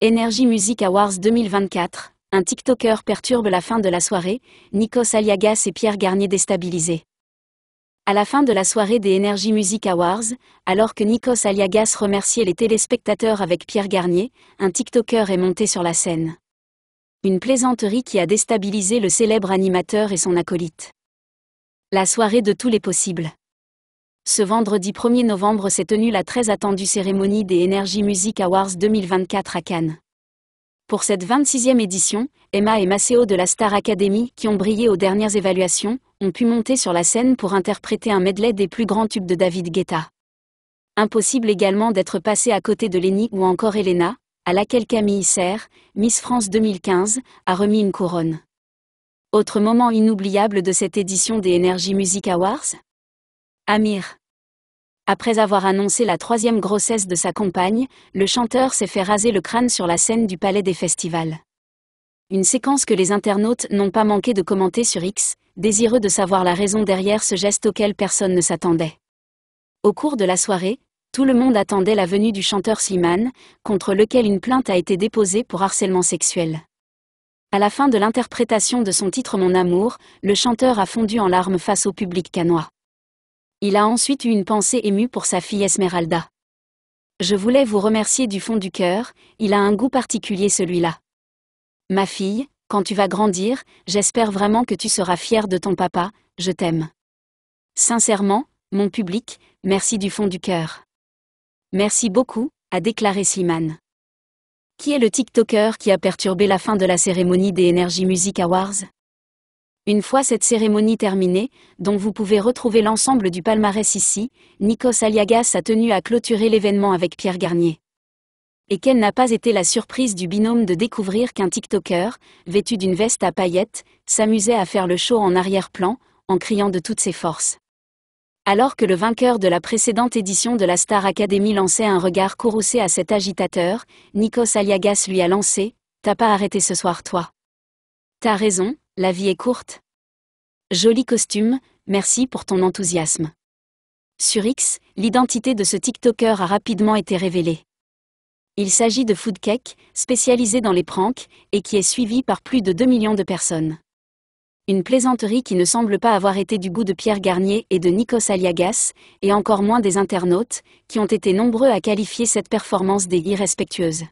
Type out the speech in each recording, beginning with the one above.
Energy Music Awards 2024, un TikToker perturbe la fin de la soirée, Nikos Aliagas et Pierre Garnier déstabilisés. À la fin de la soirée des Energy Music Awards, alors que Nikos Aliagas remerciait les téléspectateurs avec Pierre Garnier, un TikToker est monté sur la scène. Une plaisanterie qui a déstabilisé le célèbre animateur et son acolyte. La soirée de tous les possibles. Ce vendredi 1er novembre s'est tenue la très attendue cérémonie des Energy Music Awards 2024 à Cannes. Pour cette 26e édition, Emma et Maceo de la Star Academy, qui ont brillé aux dernières évaluations, ont pu monter sur la scène pour interpréter un medley des plus grands tubes de David Guetta. Impossible également d'être passé à côté de Lenny ou encore Elena, à laquelle Camille Serre, Miss France 2015, a remis une couronne. Autre moment inoubliable de cette édition des Energy Music Awards Amir. Après avoir annoncé la troisième grossesse de sa compagne, le chanteur s'est fait raser le crâne sur la scène du Palais des Festivals. Une séquence que les internautes n'ont pas manqué de commenter sur X, désireux de savoir la raison derrière ce geste auquel personne ne s'attendait. Au cours de la soirée, tout le monde attendait la venue du chanteur Slimane, contre lequel une plainte a été déposée pour harcèlement sexuel. À la fin de l'interprétation de son titre Mon amour, le chanteur a fondu en larmes face au public canois. Il a ensuite eu une pensée émue pour sa fille Esmeralda. Je voulais vous remercier du fond du cœur, il a un goût particulier celui-là. Ma fille, quand tu vas grandir, j'espère vraiment que tu seras fière de ton papa, je t'aime. Sincèrement, mon public, merci du fond du cœur. Merci beaucoup, a déclaré Slimane. Qui est le TikToker qui a perturbé la fin de la cérémonie des Energy Music Awards une fois cette cérémonie terminée, dont vous pouvez retrouver l'ensemble du palmarès ici, Nikos Aliagas a tenu à clôturer l'événement avec Pierre Garnier. Et quelle n'a pas été la surprise du binôme de découvrir qu'un TikToker, vêtu d'une veste à paillettes, s'amusait à faire le show en arrière-plan, en criant de toutes ses forces. Alors que le vainqueur de la précédente édition de la Star Academy lançait un regard courroucé à cet agitateur, Nikos Aliagas lui a lancé T'as pas arrêté ce soir, toi. T'as raison, la vie est courte. Joli costume, merci pour ton enthousiasme. Sur X, l'identité de ce TikToker a rapidement été révélée. Il s'agit de Foodcake, spécialisé dans les pranks, et qui est suivi par plus de 2 millions de personnes. Une plaisanterie qui ne semble pas avoir été du goût de Pierre Garnier et de Nikos Aliagas, et encore moins des internautes, qui ont été nombreux à qualifier cette performance des irrespectueuses.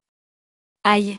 Aïe